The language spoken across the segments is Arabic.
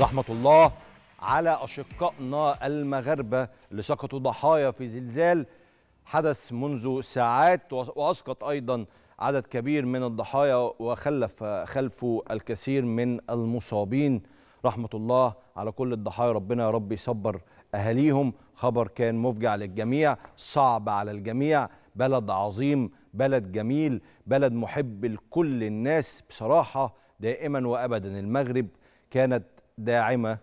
رحمة الله على أشقائنا المغاربة اللي سقطوا ضحايا في زلزال حدث منذ ساعات وأسقط أيضا عدد كبير من الضحايا وخلف خلفه الكثير من المصابين رحمة الله على كل الضحايا ربنا يا رب يصبر أهاليهم خبر كان مفجع للجميع صعب على الجميع بلد عظيم بلد جميل بلد محب لكل الناس بصراحة دائما وأبدا المغرب كانت داعمه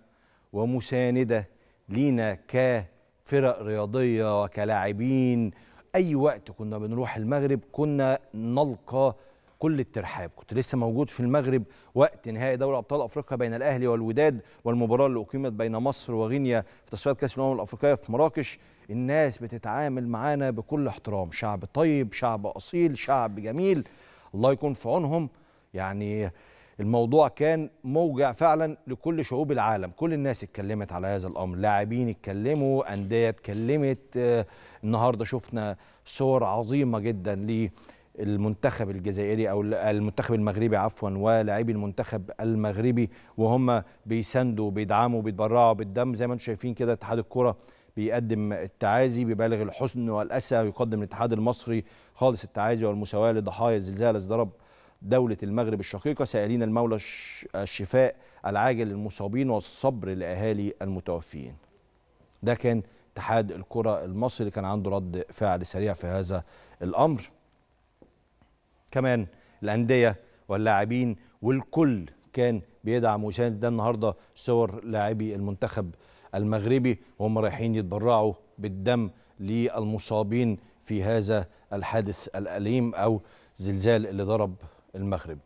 ومسانده لينا كفرق رياضيه وكلاعبين اي وقت كنا بنروح المغرب كنا نلقى كل الترحاب كنت لسه موجود في المغرب وقت نهائي دوري ابطال افريقيا بين الاهلي والوداد والمباراه اللي اقيمت بين مصر وغينيا في تصفيات كاس الامم الافريقيه في مراكش الناس بتتعامل معانا بكل احترام شعب طيب شعب اصيل شعب جميل الله يكون في عونهم يعني الموضوع كان موجع فعلا لكل شعوب العالم كل الناس اتكلمت على هذا الامر لاعبين اتكلموا انديه اتكلمت آه، النهارده شفنا صور عظيمه جدا للمنتخب الجزائري او المنتخب المغربي عفوا ولاعبي المنتخب المغربي وهم بيساندوا بيدعموا بيتبرعوا بالدم زي ما انتم شايفين كده اتحاد الكره بيقدم التعازي ببالغ الحزن والاسى ويقدم الاتحاد المصري خالص التعازي والمساواه لضحايا الزلزال الذي ضرب دولة المغرب الشقيقة سائلين المولى الشفاء العاجل للمصابين والصبر لأهالي المتوفيين ده كان اتحاد الكرة المصري اللي كان عنده رد فعل سريع في هذا الأمر كمان الأندية واللاعبين والكل كان بيدعم وشان ده النهارده صور لاعبي المنتخب المغربي وهم رايحين يتبرعوا بالدم للمصابين في هذا الحادث الأليم أو زلزال اللي ضرب المغرب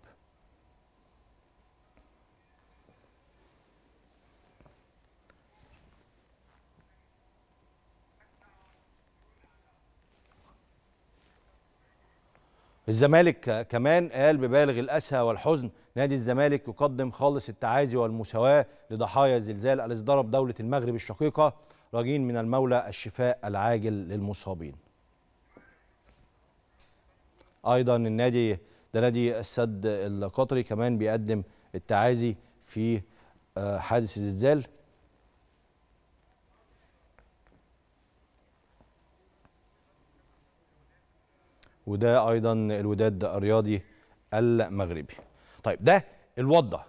الزمالك كمان قال ببالغ الأسى والحزن نادي الزمالك يقدم خالص التعازي والمساواة لضحايا زلزال الإصدار بدولة دولة المغرب الشقيقة راجين من المولى الشفاء العاجل للمصابين أيضا النادي ده نادي السد القطري كمان بيقدم التعازي في آه، حادث الزلزال وده ايضا الوداد الرياضي المغربي طيب ده الوضع ان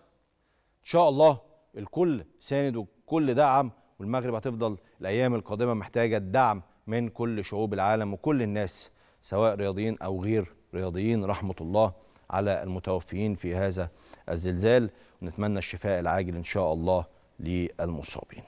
شاء الله الكل ساند والكل دعم والمغرب هتفضل الايام القادمه محتاجه الدعم من كل شعوب العالم وكل الناس سواء رياضيين او غير رياضيين رحمة الله على المتوفيين في هذا الزلزال ونتمنى الشفاء العاجل إن شاء الله للمصابين